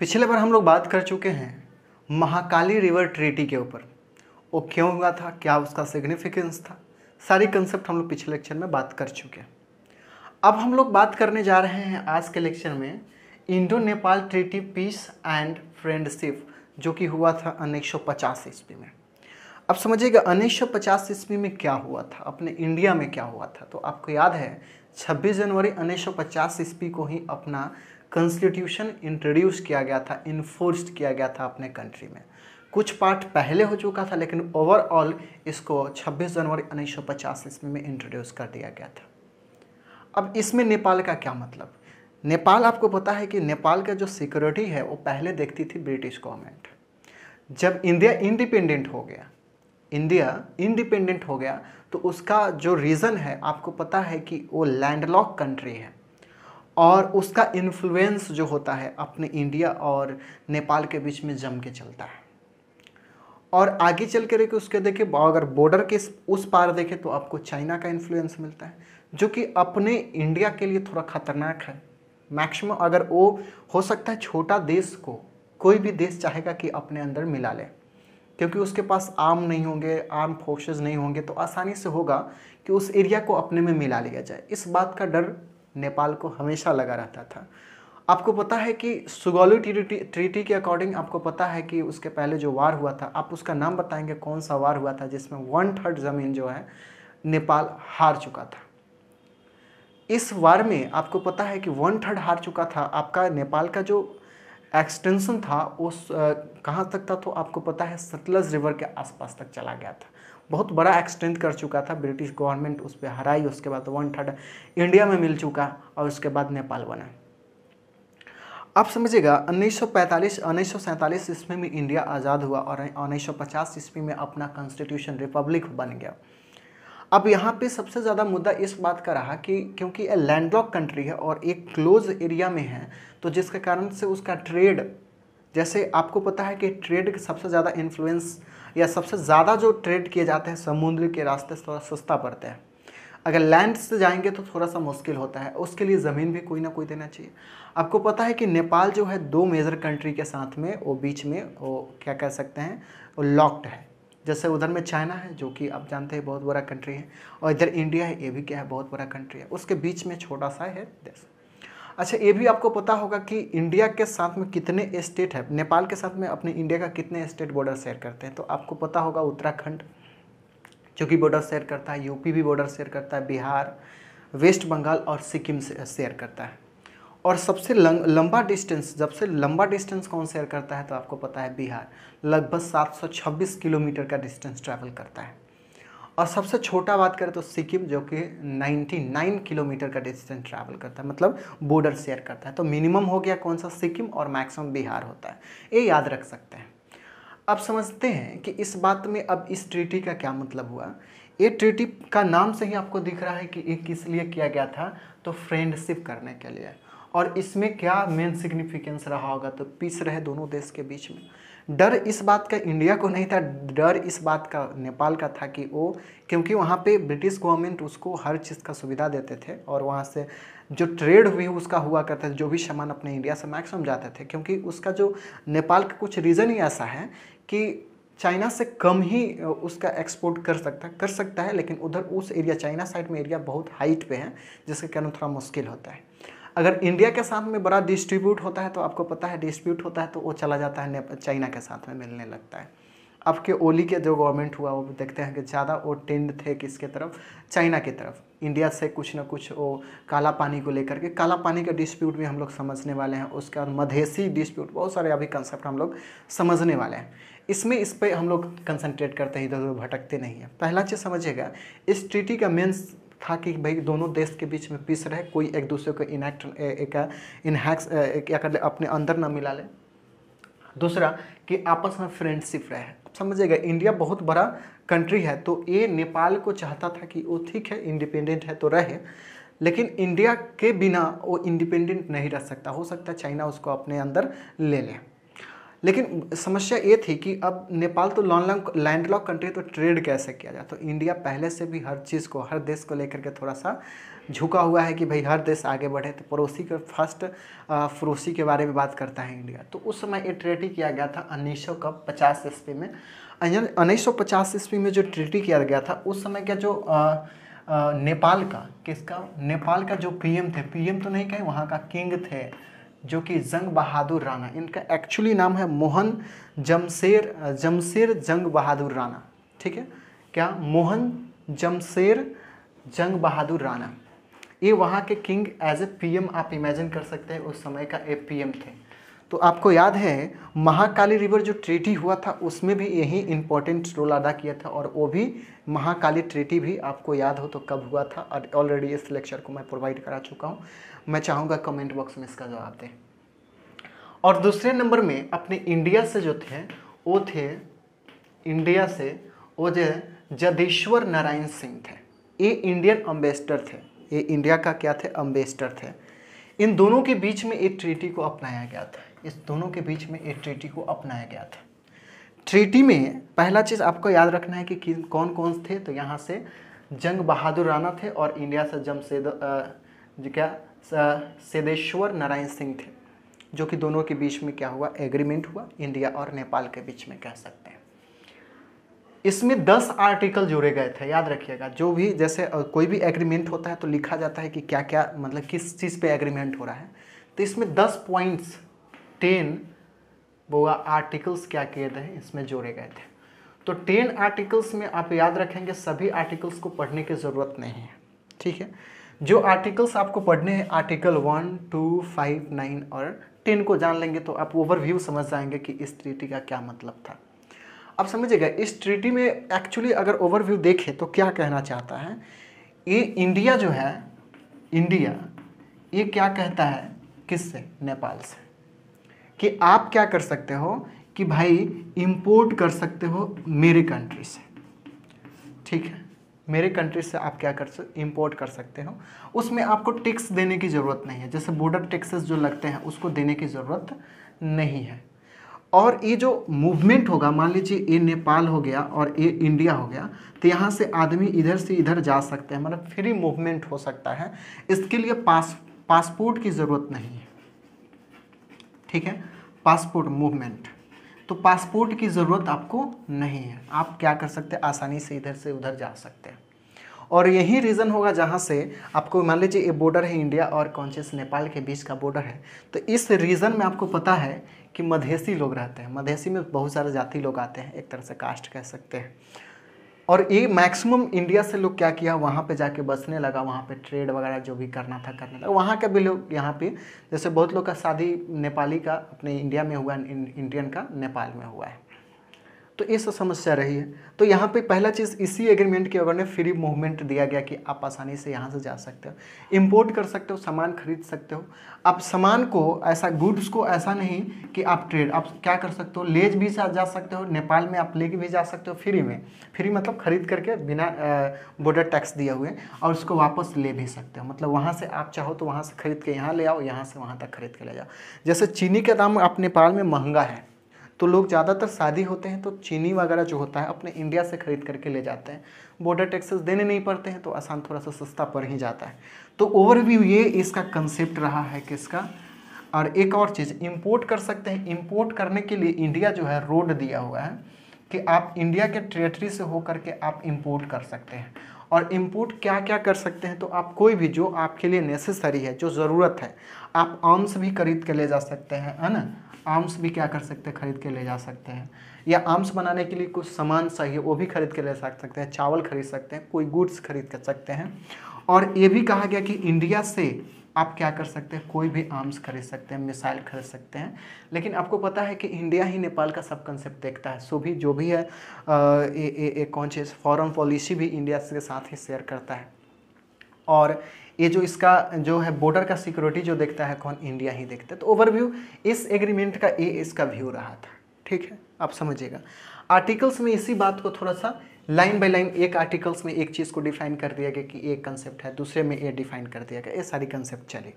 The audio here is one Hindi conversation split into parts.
पिछले बार हम लोग बात कर चुके हैं महाकाली रिवर ट्रीटी के ऊपर वो क्यों हुआ था क्या उसका सिग्निफिकेंस था सारी कंसेप्ट हम लोग पिछले लेक्चर में बात कर चुके हैं अब हम लोग बात करने जा रहे हैं आज के लेक्चर में Indo Nepal treaty peace and friendship जो कि हुआ था उन्नीस सौ ईस्वी में अब समझिएगा उन्नीस सौ पचास ईस्वी में क्या हुआ था अपने इंडिया में क्या हुआ था तो आपको याद है 26 जनवरी उन्नीस सौ पचास ईस्वी को ही अपना कॉन्स्टिट्यूशन इंट्रोड्यूस किया गया था इन्फोर्स किया गया था अपने कंट्री में कुछ पार्ट पहले हो चुका था लेकिन ओवरऑल इसको 26 जनवरी उन्नीस सौ पचास ईस्वी में इंट्रोड्यूस कर दिया गया था अब इसमें नेपाल का क्या मतलब नेपाल आपको पता है कि नेपाल का जो सिक्योरिटी है वो पहले देखती थी ब्रिटिश गवर्नमेंट जब इंडिया इंडिपेंडेंट हो गया इंडिया इंडिपेंडेंट हो गया तो उसका जो रीज़न है आपको पता है कि वो लैंडलॉक कंट्री है और उसका इन्फ्लुएंस जो होता है अपने इंडिया और नेपाल के बीच में जम के चलता है और आगे चल के देखिए उसके देखिए अगर बॉर्डर के उस पार देखें तो आपको चाइना का इन्फ्लुएंस मिलता है जो कि अपने इंडिया के लिए थोड़ा ख़तरनाक है मैक्सिमम अगर वो हो सकता है छोटा देश को कोई भी देश चाहेगा कि अपने अंदर मिला ले क्योंकि उसके पास आर्म नहीं होंगे आर्म फोर्सेज नहीं होंगे तो आसानी से होगा कि उस एरिया को अपने में मिला लिया जाए इस बात का डर नेपाल को हमेशा लगा रहता था आपको पता है कि सुगौली ट्रीटी ट्रीटी के अकॉर्डिंग आपको पता है कि उसके पहले जो वार हुआ था आप उसका नाम बताएंगे कौन सा वार हुआ था जिसमें वन थर्ड ज़मीन जो है नेपाल हार चुका था इस वार में आपको पता है कि वन थर्ड हार चुका था आपका नेपाल का जो एक्सटेंशन था उस कहाँ तक था तो आपको पता है सतलज रिवर के आसपास तक चला गया था बहुत बड़ा एक्सटेंड कर चुका था ब्रिटिश गवर्नमेंट उस पर हराई उसके बाद वन थर्ड इंडिया में मिल चुका और उसके बाद नेपाल बना आप समझिएगा 1945 सौ ईस्वी में इंडिया आज़ाद हुआ और 1950 ईस्वी में अपना कॉन्स्टिट्यूशन रिपब्लिक बन गया अब यहाँ पे सबसे ज़्यादा मुद्दा इस बात का रहा कि क्योंकि ये लैंडलॉक कंट्री है और एक क्लोज एरिया में है तो जिसके कारण से उसका ट्रेड जैसे आपको पता है कि ट्रेड सबसे ज़्यादा इन्फ्लुएंस या सबसे ज़्यादा जो ट्रेड किए जाते हैं समुद्र के रास्ते थोड़ा सस्ता पड़ता है अगर लैंड से जाएंगे तो थोड़ा सा मुश्किल होता है उसके लिए ज़मीन भी कोई ना कोई देना चाहिए आपको पता है कि नेपाल जो है दो मेजर कंट्री के साथ में वो बीच में वो क्या कह सकते हैं वो लॉक्ड है जैसे उधर में चाइना है जो कि आप जानते हैं बहुत बड़ा कंट्री है और इधर इंडिया है ये भी क्या है बहुत बड़ा कंट्री है उसके बीच में छोटा सा है देश अच्छा ये भी आपको पता होगा कि इंडिया के साथ में कितने स्टेट है नेपाल के साथ में अपने इंडिया का कितने स्टेट बॉर्डर शेयर करते हैं तो आपको पता होगा उत्तराखंड जो कि बॉर्डर शेयर करता है यूपी भी बॉर्डर शेयर करता है बिहार वेस्ट बंगाल और सिक्किम से शेयर करता है और सबसे लंबा डिस्टेंस जब से लंबा डिस्टेंस कौन शेयर करता है तो आपको पता है बिहार लगभग 726 किलोमीटर का डिस्टेंस ट्रैवल करता है और सबसे छोटा बात करें तो सिक्किम जो कि 99 किलोमीटर का डिस्टेंस ट्रैवल करता है मतलब बॉर्डर शेयर करता है तो मिनिमम हो गया कौन सा सिक्किम और मैक्सिमम बिहार होता है ये याद रख सकते हैं अब समझते हैं कि इस बात में अब इस ट्रीटी का क्या मतलब हुआ ये ट्रीटी का नाम से ही आपको दिख रहा है कि ये किस लिए किया गया था तो फ्रेंडशिप करने के लिए और इसमें क्या मेन सिग्निफिकेंस रहा होगा तो पीस रहे दोनों देश के बीच में डर इस बात का इंडिया को नहीं था डर इस बात का नेपाल का था कि वो क्योंकि वहाँ पे ब्रिटिश गवर्नमेंट उसको हर चीज़ का सुविधा देते थे और वहाँ से जो ट्रेड हुई उसका हुआ करता था जो भी सामान अपने इंडिया से मैक्सिमम जाते थे क्योंकि उसका जो नेपाल का कुछ रीज़न ही ऐसा है कि चाइना से कम ही उसका एक्सपोर्ट कर सकता कर सकता है लेकिन उधर उस एरिया चाइना साइड में एरिया बहुत हाइट पे है जिसके कारण थोड़ा मुश्किल होता है अगर इंडिया के साथ में बड़ा डिस्ट्रीब्यूट होता है तो आपको पता है डिस्प्यूट होता है तो वो चला जाता है चाइना के साथ में मिलने लगता है अब के ओली के जो गवर्नमेंट हुआ वो देखते हैं कि ज़्यादा वो टेंड थे किसके तरफ चाइना की तरफ इंडिया से कुछ ना कुछ वो काला पानी को लेकर के काला पानी का डिस्प्यूट भी हम लोग समझने वाले हैं उसके बाद मधेसी डिस्प्यूट बहुत सारे अभी कंसेप्ट हम लोग समझने वाले हैं इसमें इस पर हम लोग कंसनट्रेट करते हैं इधर उधर भटकते नहीं हैं पहला चीज़ समझिएगा इस ट्रीटी का मेन था कि भाई दोनों देश के बीच में पीस रहे कोई एक दूसरे को इनैक्ट क्या इनहैक्स क्या कर ले अपने अंदर ना मिला ले दूसरा कि आपस में फ्रेंडशिप रहे समझिएगा इंडिया बहुत बड़ा कंट्री है तो ये नेपाल को चाहता था कि वो ठीक है इंडिपेंडेंट है तो रहे लेकिन इंडिया के बिना वो इंडिपेंडेंट नहीं रह सकता हो सकता है चाइना उसको अपने अंदर ले लें लेकिन समस्या ये थी कि अब नेपाल तो लॉन्ग लैंड लॉक कंट्री तो ट्रेड कैसे किया जाए तो इंडिया पहले से भी हर चीज़ को हर देश को लेकर के थोड़ा सा झुका हुआ है कि भाई हर देश आगे बढ़े तो पड़ोसी के फर्स्ट पड़ोसी के बारे में बात करता है इंडिया तो उस समय ये ट्रेटी किया गया था उन्नीस सौ का पचास ईस्वी में उन्नीस सौ पचास ईस्वी में जो ट्रेटी किया गया था उस समय का जो आ, नेपाल का किसका नेपाल का जो पीएम थे पीएम तो नहीं कहे वहाँ का किंग थे जो कि जंग बहादुर राणा इनका एक्चुअली नाम है मोहन जमशेर जमशेर जंग बहादुर राणा ठीक है क्या मोहन जमशेर जंग बहादुर राणा ये वहाँ के किंग एज ए पीएम आप इमेजिन कर सकते हैं उस समय का ए पीएम थे तो आपको याद है महाकाली रिवर जो ट्रेटी हुआ था उसमें भी यही इम्पोर्टेंट रोल अदा किया था और वो भी महाकाली ट्रेटी भी आपको याद हो तो कब हुआ था और ऑलरेडी इस लेक्चर को मैं प्रोवाइड करा चुका हूँ मैं चाहूँगा कमेंट बॉक्स में इसका जवाब दें और दूसरे नंबर में अपने इंडिया से जो थे वो थे इंडिया से वो जो जदेश्वर नारायण सिंह थे ये इंडियन अम्बेसडर थे ये इंडिया का क्या थे अम्बेसडर थे इन दोनों के बीच में एक ट्रीटी को अपनाया गया था इस दोनों के बीच में एक ट्रीटी को अपनाया गया था ट्रीटी में पहला चीज़ आपको याद रखना है कि, कौन कौन थे तो यहाँ से जंग बहादुर राणा थे और इंडिया से जमशेद क्या सेदेश्वर नारायण सिंह थे जो कि दोनों के बीच में क्या हुआ एग्रीमेंट हुआ इंडिया और नेपाल के बीच में कह सकते हैं इसमें दस आर्टिकल जोड़े गए थे याद रखिएगा जो भी जैसे कोई भी एग्रीमेंट होता है तो लिखा जाता है कि क्या क्या मतलब किस चीज़ पे एग्रीमेंट हो रहा है तो इसमें दस पॉइंट्स टेन वो आर्टिकल्स क्या किए थे इसमें जोड़े गए थे तो टेन आर्टिकल्स में आप याद रखेंगे सभी आर्टिकल्स को पढ़ने की ज़रूरत नहीं है ठीक है जो आर्टिकल्स आपको पढ़ने हैं article one two five nine और टेन को जान लेंगे तो आप ओवरव्यू समझ जाएंगे कि इस ट्रीटी का क्या मतलब था अब समझिएगा इस ट्रीटी में एक्चुअली अगर ओवरव्यू देखें तो क्या कहना चाहता है ये इंडिया जो है इंडिया ये क्या कहता है किससे नेपाल से कि आप क्या कर सकते हो कि भाई इंपोर्ट कर सकते हो मेरे कंट्री से ठीक है मेरे कंट्री से आप क्या कर सकते इम्पोर्ट कर सकते हो उसमें आपको टैक्स देने की ज़रूरत नहीं है जैसे बॉर्डर टैक्सेस जो लगते हैं उसको देने की ज़रूरत नहीं है और ये जो मूवमेंट होगा मान लीजिए ये नेपाल हो गया और ये इंडिया हो गया तो यहाँ से आदमी इधर से इधर जा सकते हैं मतलब फ्री मूवमेंट हो सकता है इसके लिए पास पासपोर्ट की ज़रूरत नहीं है ठीक है पासपोर्ट मूवमेंट तो पासपोर्ट की ज़रूरत आपको नहीं है आप क्या कर सकते हैं आसानी से इधर से उधर जा सकते हैं और यही रीज़न होगा जहाँ से आपको मान लीजिए ये बॉर्डर है इंडिया और कॉन्शियस नेपाल के बीच का बॉर्डर है तो इस रीज़न में आपको पता है कि मधेसी लोग रहते हैं मधेसी में बहुत सारे जाति लोग आते हैं एक तरह से कास्ट कह सकते हैं और ये मैक्सिमम इंडिया से लोग क्या किया वहाँ पे जाके बसने लगा वहाँ पे ट्रेड वगैरह जो भी करना था करने लगा वहाँ के भी लोग यहाँ पे जैसे बहुत लोग का शादी नेपाली का अपने इंडिया में हुआ इंडियन का नेपाल में हुआ है तो ये सब समस्या रही है तो यहाँ पे पहला चीज़ इसी एग्रीमेंट के अगर फ्री मूवमेंट दिया गया कि आप आसानी से यहाँ से जा सकते हो इम्पोर्ट कर सकते हो सामान खरीद सकते हो आप सामान को ऐसा गुड्स को ऐसा नहीं कि आप ट्रेड आप क्या कर सकते हो ले भी जा सकते हो नेपाल में आप लेके भी जा सकते हो फ्री में फ्री मतलब खरीद करके बिना बॉर्डर टैक्स दिए हुए और उसको वापस ले भी सकते हो मतलब वहाँ से आप चाहो तो वहाँ से खरीद के यहाँ ले आओ यहाँ से वहाँ तक खरीद के ले जाओ जैसे चीनी का दाम आप नेपाल में महंगा है तो लोग ज़्यादातर शादी होते हैं तो चीनी वगैरह जो होता है अपने इंडिया से खरीद करके ले जाते हैं बॉर्डर टैक्सेस देने नहीं पड़ते हैं तो आसान थोड़ा सा सस्ता पड़ ही जाता है तो ओवरव्यू ये इसका कंसेप्ट रहा है किसका और एक और चीज़ इम्पोर्ट कर सकते हैं इम्पोर्ट करने के लिए इंडिया जो है रोड दिया हुआ है कि आप इंडिया के टेरेटरी से होकर के आप इम्पोर्ट कर सकते हैं और इम्पोर्ट क्या क्या कर सकते हैं तो आप कोई भी जो आपके लिए नेसेसरी है जो ज़रूरत है आप आर्म्स भी खरीद के ले जा सकते हैं है ना आर्म्स भी क्या कर सकते हैं खरीद के ले जा सकते हैं या आर्म्स बनाने के लिए कुछ सामान चाहिए वो भी खरीद के ले जा सकते हैं चावल खरीद सकते हैं कोई गुड्स खरीद कर सकते हैं और ये भी कहा गया कि इंडिया से आप क्या कर सकते हैं कोई भी आर्म्स खरीद सकते हैं मिसाइल खरीद सकते हैं लेकिन आपको पता है कि इंडिया ही नेपाल का सब कंसेप्ट देखता है सो भी जो भी है एक कॉन्शियस फॉरेन पॉलिसी भी इंडिया के साथ ही शेयर करता है और ये जो इसका जो है बॉर्डर का सिक्योरिटी जो देखता है कौन इंडिया ही देखता है तो ओवरव्यू इस एग्रीमेंट का ये इसका व्यू रहा था ठीक है आप समझिएगा आर्टिकल्स में इसी बात को थोड़ा सा लाइन बाय लाइन एक आर्टिकल्स में एक चीज़ को डिफाइन कर दिया गया कि एक कंसेप्ट है दूसरे में ये डिफाइन कर दिया गया ये सारी कंसेप्ट चले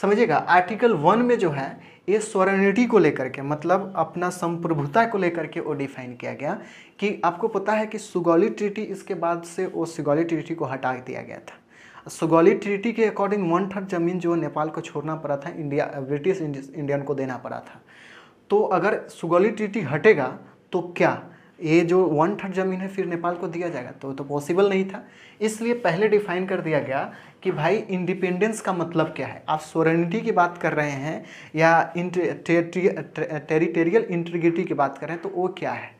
समझिएगा आर्टिकल वन में जो है ये स्वर्णिटी को लेकर के मतलब अपना संप्रभुता को लेकर के वो डिफाइन किया गया कि आपको पता है कि सुगौली ट्रिटी इसके बाद से वो सुगौली ट्रिटी को हटा दिया गया था सुगौली ट्रिटी के अकॉर्डिंग वन थर्ड जमीन जो नेपाल को छोड़ना पड़ा था इंडिया ब्रिटिश इंडियन को देना पड़ा था तो अगर सुगौली ट्रिटी हटेगा तो क्या ये जो वन थर्ड ज़मीन है फिर नेपाल को दिया जाएगा तो तो पॉसिबल नहीं था इसलिए पहले डिफाइन कर दिया गया कि भाई इंडिपेंडेंस का मतलब क्या है आप सोरेनिटी की बात कर रहे हैं या टेरिटोरियल इंटीग्रिटी की बात कर रहे हैं तो वो क्या है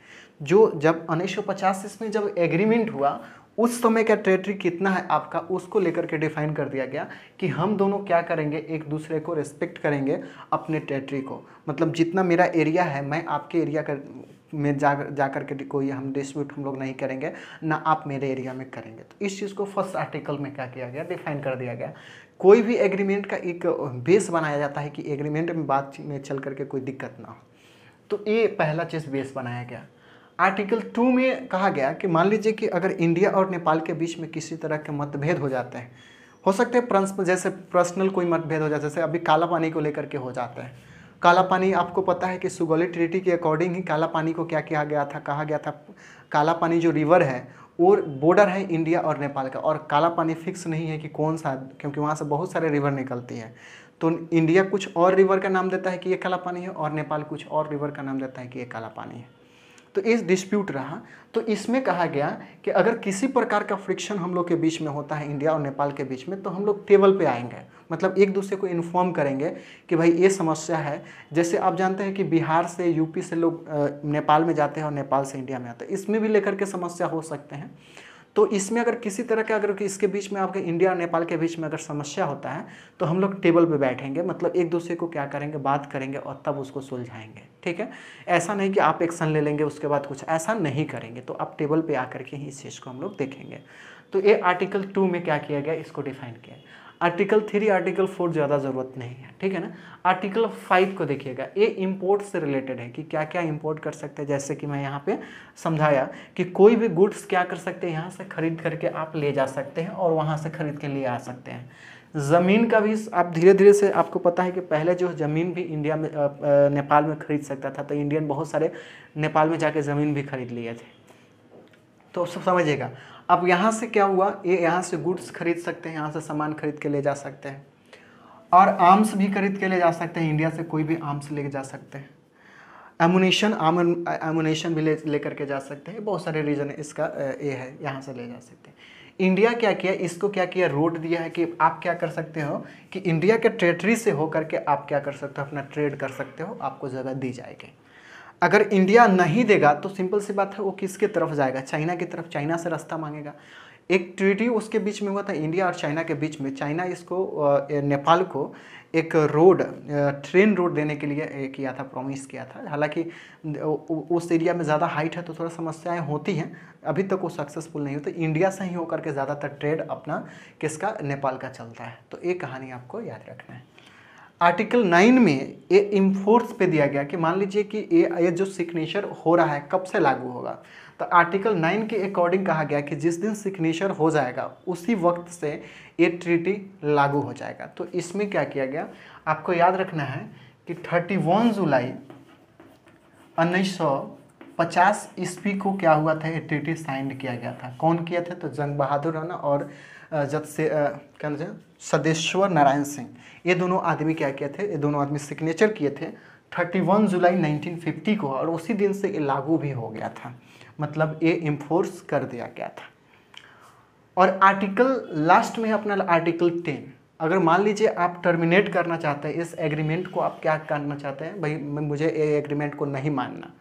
जो जब उन्नीस सौ पचास में जब एग्रीमेंट हुआ उस समय का टेरिटरी कितना है आपका उसको लेकर के डिफाइन कर दिया गया कि हम दोनों क्या करेंगे एक दूसरे को रेस्पेक्ट करेंगे अपने टेरिटरी को मतलब जितना मेरा एरिया है मैं आपके एरिया का में जा जा करके के कोई हम डिस्प्यूट हम लोग नहीं करेंगे ना आप मेरे एरिया में करेंगे तो इस चीज़ को फर्स्ट आर्टिकल में क्या किया गया डिफाइन कर दिया गया कोई भी एग्रीमेंट का एक बेस बनाया जाता है कि एग्रीमेंट में बात में चल करके कोई दिक्कत ना हो तो ये पहला चीज़ बेस बनाया गया आर्टिकल टू में कहा गया कि मान लीजिए कि अगर इंडिया और नेपाल के बीच में किसी तरह के मतभेद हो जाते हैं हो सकते हैं जैसे पर्सनल कोई मतभेद हो हैं जैसे अभी काला पानी को लेकर के हो जाता है काला पानी आपको पता है कि सुगौली ट्रिटी के अकॉर्डिंग ही काला पानी को क्या किया गया था कहा गया था काला पानी जो रिवर है और बॉर्डर है इंडिया और नेपाल का और काला पानी फिक्स नहीं है कि कौन सा क्योंकि वहाँ से बहुत सारे रिवर निकलती हैं तो इंडिया कुछ और रिवर का नाम देता है कि ये काला पानी है और नेपाल कुछ और रिवर का नाम देता है कि ये काला पानी है तो इस डिस्प्यूट रहा तो इसमें कहा गया कि अगर किसी प्रकार का फ्रिक्शन हम लोग के बीच में होता है इंडिया और नेपाल के बीच में तो हम लोग टेबल पर आएंगे मतलब एक दूसरे को इन्फॉर्म करेंगे कि भाई ये समस्या है जैसे आप जानते हैं कि बिहार से यूपी से लोग नेपाल में जाते हैं और नेपाल से इंडिया में आते हैं इसमें भी लेकर के समस्या हो सकते हैं तो इसमें अगर किसी तरह के अगर इसके बीच में आपके इंडिया और नेपाल के बीच में अगर समस्या होता है तो हम लोग टेबल पे बैठेंगे मतलब एक दूसरे को क्या करेंगे बात करेंगे और तब उसको सुलझाएंगे ठीक है ऐसा नहीं कि आप एक्शन ले लेंगे उसके बाद कुछ ऐसा नहीं करेंगे तो आप टेबल पे आकर के ही इस चीज़ को हम लोग देखेंगे तो ये आर्टिकल टू में क्या किया गया इसको डिफाइन किया आर्टिकल थ्री आर्टिकल फोर ज़्यादा ज़रूरत नहीं है ठीक है ना आर्टिकल फाइव को देखिएगा ये इम्पोर्ट से रिलेटेड है कि क्या क्या इम्पोर्ट कर सकते हैं जैसे कि मैं यहाँ पे समझाया कि कोई भी गुड्स क्या कर सकते हैं यहाँ से खरीद करके आप ले जा सकते हैं और वहाँ से खरीद के लिए आ सकते हैं ज़मीन का भी आप धीरे धीरे से आपको पता है कि पहले जो ज़मीन भी इंडिया में नेपाल में खरीद सकता था तो इंडियन बहुत सारे नेपाल में जाके ज़मीन भी खरीद लिए थे तो सब समझिएगा अब यहाँ से क्या हुआ ये यहाँ से गुड्स खरीद सकते हैं यहाँ से सामान खरीद के ले जा सकते हैं और आर्म्स भी खरीद के ले जा सकते हैं इंडिया से कोई भी आर्म्स ले जा सकते हैं एमुनेशन आम एमुनेशन भी ले लेकर के जा सकते हैं बहुत सारे रीज़न इसका uh, ये है यहाँ से ले जा सकते हैं इंडिया क्या किया इसको क्या किया रोड दिया है कि आप क्या कर सकते हो कि इंडिया के टेरेटरी से होकर के आप क्या कर सकते हो अपना ट्रेड कर सकते हो आपको जगह दी जाएगी अगर इंडिया नहीं देगा तो सिंपल सी बात है वो किसके तरफ जाएगा चाइना की तरफ चाइना से रास्ता मांगेगा एक ट्रीटी उसके बीच में हुआ था इंडिया और चाइना के बीच में चाइना इसको नेपाल को एक रोड ट्रेन रोड देने के लिए किया था प्रॉमिस किया था हालांकि उस एरिया में ज़्यादा हाइट है तो थोड़ा समस्याएं होती हैं अभी तक वो सक्सेसफुल नहीं होती तो इंडिया से ही होकर के ज़्यादातर ट्रेड अपना किसका नेपाल का चलता है तो एक कहानी आपको याद रखना है आर्टिकल नाइन में ये इम्फोर्स पे दिया गया कि मान लीजिए कि ये ये जो सिग्नेचर हो रहा है कब से लागू होगा तो आर्टिकल नाइन के अकॉर्डिंग कहा गया कि जिस दिन सिग्नेचर हो जाएगा उसी वक्त से ये ट्रीटी लागू हो जाएगा तो इसमें क्या किया गया आपको याद रखना है कि थर्टी वन जुलाई उन्नीस सौ पचास ईस्वी को क्या हुआ था ये ट्रीटी साइंड किया गया था कौन किया था तो जंग बहादुर राना और जत से क्या नाम सदेश्वर नारायण सिंह ये दोनों आदमी क्या किए थे ये दोनों आदमी सिग्नेचर किए थे 31 जुलाई 1950 को और उसी दिन से ये लागू भी हो गया था मतलब ये इम्फोर्स कर दिया गया था और आर्टिकल लास्ट में है अपना आर्टिकल टेन अगर मान लीजिए आप टर्मिनेट करना चाहते हैं इस एग्रीमेंट को आप क्या करना चाहते हैं भाई मुझे ये एग्रीमेंट को नहीं मानना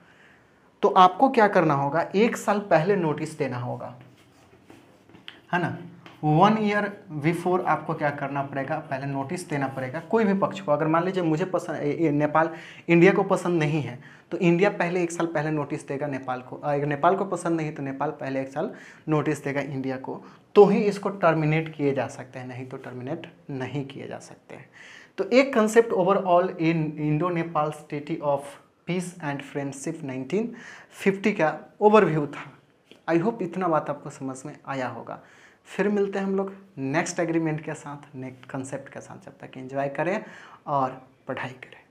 तो आपको क्या करना होगा एक साल पहले नोटिस देना होगा है ना वन ईयर बिफोर आपको क्या करना पड़ेगा पहले नोटिस देना पड़ेगा कोई भी पक्ष को अगर मान लीजिए मुझे पसंद नेपाल इंडिया को पसंद नहीं है तो इंडिया पहले एक साल पहले नोटिस देगा नेपाल को अगर नेपाल को पसंद नहीं तो नेपाल पहले एक साल नोटिस देगा इंडिया को तो ही इसको टर्मिनेट किए जा सकते हैं नहीं तो टर्मिनेट नहीं किए जा सकते हैं तो एक concept overall in Indo Nepal स्टेटी ऑफ पीस एंड फ्रेंडशिप 1950 का ओवरव्यू था आई होप इतना बात आपको समझ में आया होगा फिर मिलते हैं हम लोग नेक्स्ट एग्रीमेंट के साथ नेक्स्ट कंसेप्ट के साथ जब तक एंजॉय करें और पढ़ाई करें